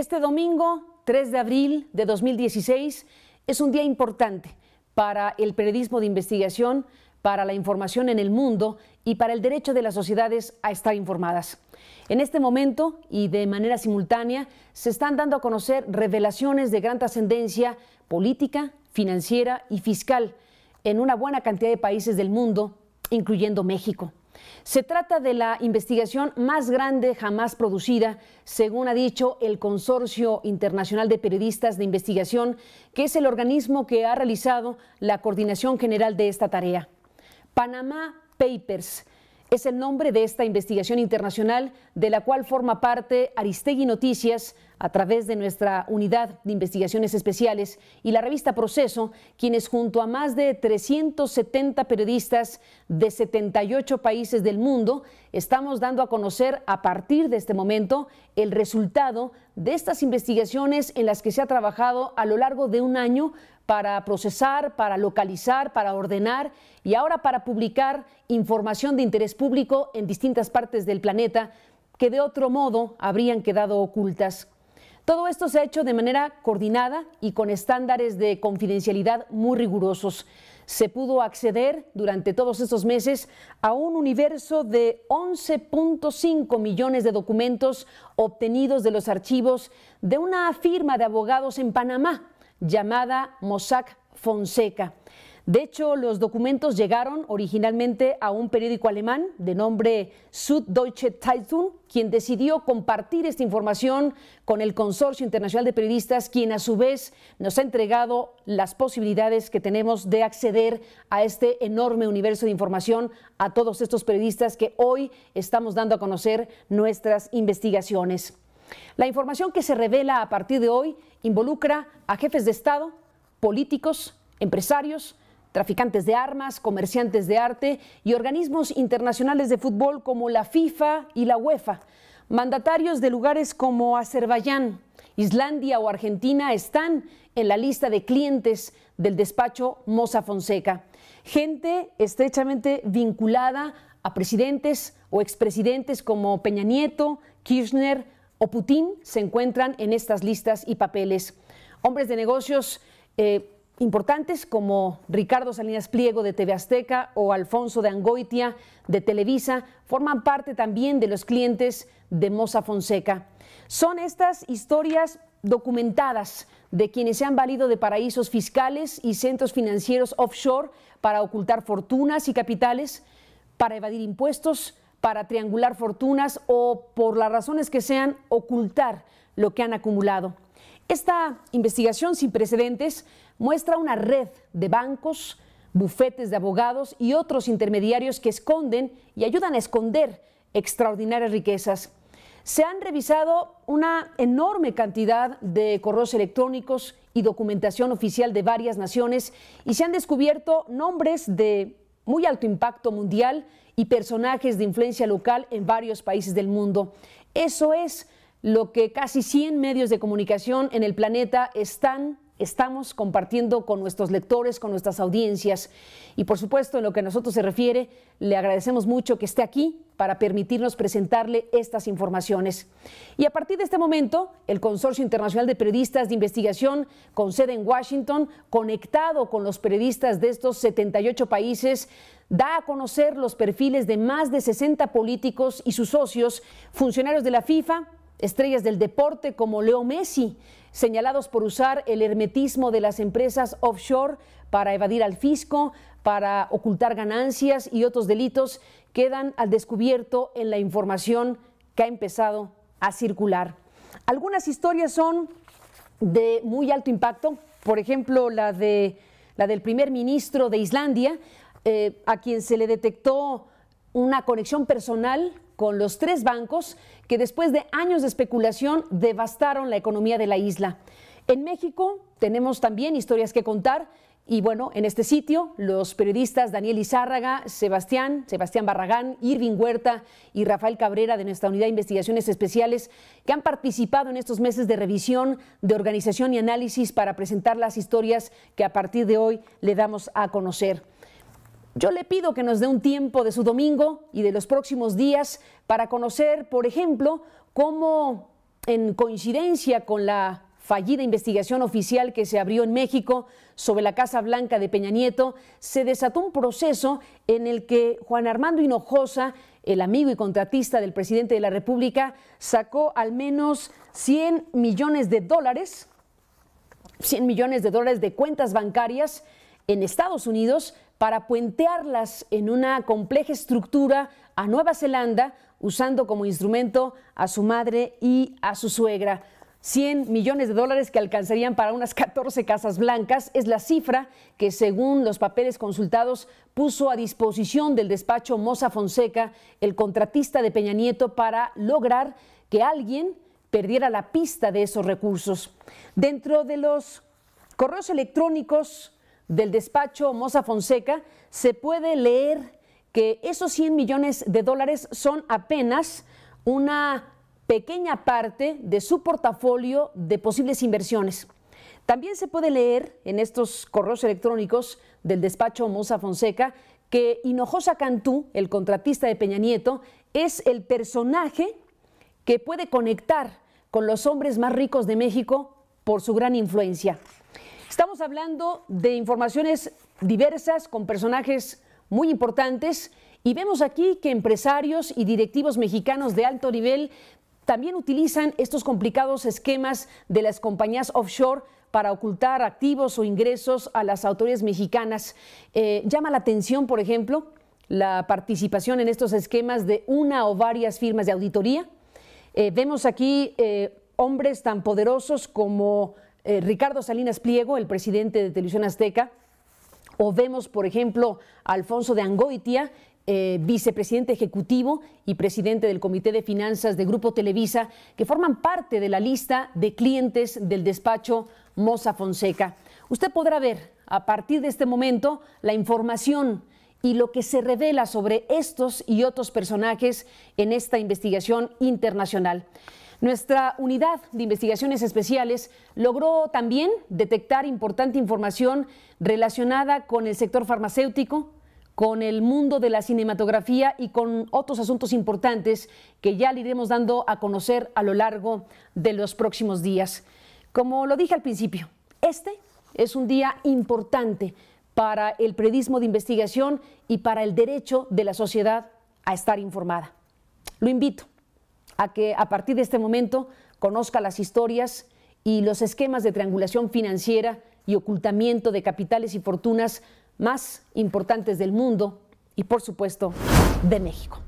Este domingo, 3 de abril de 2016, es un día importante para el periodismo de investigación, para la información en el mundo y para el derecho de las sociedades a estar informadas. En este momento y de manera simultánea se están dando a conocer revelaciones de gran trascendencia política, financiera y fiscal en una buena cantidad de países del mundo, incluyendo México. Se trata de la investigación más grande jamás producida, según ha dicho el Consorcio Internacional de Periodistas de Investigación, que es el organismo que ha realizado la coordinación general de esta tarea. Panamá Papers es el nombre de esta investigación internacional de la cual forma parte Aristegui Noticias a través de nuestra unidad de investigaciones especiales y la revista Proceso, quienes junto a más de 370 periodistas de 78 países del mundo estamos dando a conocer a partir de este momento el resultado de estas investigaciones en las que se ha trabajado a lo largo de un año para procesar, para localizar, para ordenar y ahora para publicar información de interés público en distintas partes del planeta que de otro modo habrían quedado ocultas. Todo esto se ha hecho de manera coordinada y con estándares de confidencialidad muy rigurosos. Se pudo acceder durante todos estos meses a un universo de 11.5 millones de documentos obtenidos de los archivos de una firma de abogados en Panamá, llamada Mossack Fonseca. De hecho, los documentos llegaron originalmente a un periódico alemán de nombre Süddeutsche Zeitung, quien decidió compartir esta información con el Consorcio Internacional de Periodistas, quien a su vez nos ha entregado las posibilidades que tenemos de acceder a este enorme universo de información a todos estos periodistas que hoy estamos dando a conocer nuestras investigaciones. La información que se revela a partir de hoy involucra a jefes de Estado, políticos, empresarios, traficantes de armas, comerciantes de arte y organismos internacionales de fútbol como la FIFA y la UEFA. Mandatarios de lugares como Azerbaiyán, Islandia o Argentina están en la lista de clientes del despacho Mosa Fonseca. Gente estrechamente vinculada a presidentes o expresidentes como Peña Nieto, Kirchner, o Putin se encuentran en estas listas y papeles. Hombres de negocios eh, importantes como Ricardo Salinas Pliego de TV Azteca o Alfonso de Angoitia de Televisa forman parte también de los clientes de Moza Fonseca. Son estas historias documentadas de quienes se han valido de paraísos fiscales y centros financieros offshore para ocultar fortunas y capitales, para evadir impuestos, para triangular fortunas o, por las razones que sean, ocultar lo que han acumulado. Esta investigación sin precedentes muestra una red de bancos, bufetes de abogados y otros intermediarios que esconden y ayudan a esconder extraordinarias riquezas. Se han revisado una enorme cantidad de correos electrónicos y documentación oficial de varias naciones y se han descubierto nombres de muy alto impacto mundial y personajes de influencia local en varios países del mundo. Eso es lo que casi 100 medios de comunicación en el planeta están estamos compartiendo con nuestros lectores, con nuestras audiencias. Y por supuesto, en lo que a nosotros se refiere, le agradecemos mucho que esté aquí para permitirnos presentarle estas informaciones. Y a partir de este momento, el Consorcio Internacional de Periodistas de Investigación, con sede en Washington, conectado con los periodistas de estos 78 países, da a conocer los perfiles de más de 60 políticos y sus socios, funcionarios de la FIFA, estrellas del deporte como Leo Messi, señalados por usar el hermetismo de las empresas offshore para evadir al fisco, para ocultar ganancias y otros delitos, quedan al descubierto en la información que ha empezado a circular. Algunas historias son de muy alto impacto, por ejemplo, la, de, la del primer ministro de Islandia, eh, a quien se le detectó una conexión personal con los tres bancos que después de años de especulación devastaron la economía de la isla. En México tenemos también historias que contar. Y bueno, en este sitio, los periodistas Daniel Izárraga, Sebastián, Sebastián Barragán, Irving Huerta y Rafael Cabrera de nuestra Unidad de Investigaciones Especiales, que han participado en estos meses de revisión, de organización y análisis para presentar las historias que a partir de hoy le damos a conocer. Yo le pido que nos dé un tiempo de su domingo y de los próximos días para conocer, por ejemplo, cómo en coincidencia con la fallida investigación oficial que se abrió en México sobre la Casa Blanca de Peña Nieto, se desató un proceso en el que Juan Armando Hinojosa, el amigo y contratista del presidente de la República, sacó al menos 100 millones de dólares, 100 millones de dólares de cuentas bancarias en Estados Unidos para puentearlas en una compleja estructura a Nueva Zelanda usando como instrumento a su madre y a su suegra. 100 millones de dólares que alcanzarían para unas 14 casas blancas es la cifra que, según los papeles consultados, puso a disposición del despacho Mosa Fonseca, el contratista de Peña Nieto, para lograr que alguien perdiera la pista de esos recursos. Dentro de los correos electrónicos del despacho Moza Fonseca se puede leer que esos 100 millones de dólares son apenas una pequeña parte de su portafolio de posibles inversiones. También se puede leer en estos correos electrónicos del despacho Moza Fonseca que Hinojosa Cantú, el contratista de Peña Nieto, es el personaje que puede conectar con los hombres más ricos de México por su gran influencia. Estamos hablando de informaciones diversas con personajes muy importantes y vemos aquí que empresarios y directivos mexicanos de alto nivel también utilizan estos complicados esquemas de las compañías offshore para ocultar activos o ingresos a las autoridades mexicanas. Eh, llama la atención, por ejemplo, la participación en estos esquemas de una o varias firmas de auditoría. Eh, vemos aquí eh, hombres tan poderosos como eh, Ricardo Salinas Pliego, el presidente de Televisión Azteca, o vemos, por ejemplo, a Alfonso de Angoitia, eh, vicepresidente ejecutivo y presidente del Comité de Finanzas de Grupo Televisa, que forman parte de la lista de clientes del despacho Mosa Fonseca. Usted podrá ver a partir de este momento la información y lo que se revela sobre estos y otros personajes en esta investigación internacional. Nuestra unidad de investigaciones especiales logró también detectar importante información relacionada con el sector farmacéutico, con el mundo de la cinematografía y con otros asuntos importantes que ya le iremos dando a conocer a lo largo de los próximos días. Como lo dije al principio, este es un día importante para el periodismo de investigación y para el derecho de la sociedad a estar informada. Lo invito a que a partir de este momento conozca las historias y los esquemas de triangulación financiera y ocultamiento de capitales y fortunas más importantes del mundo y, por supuesto, de México.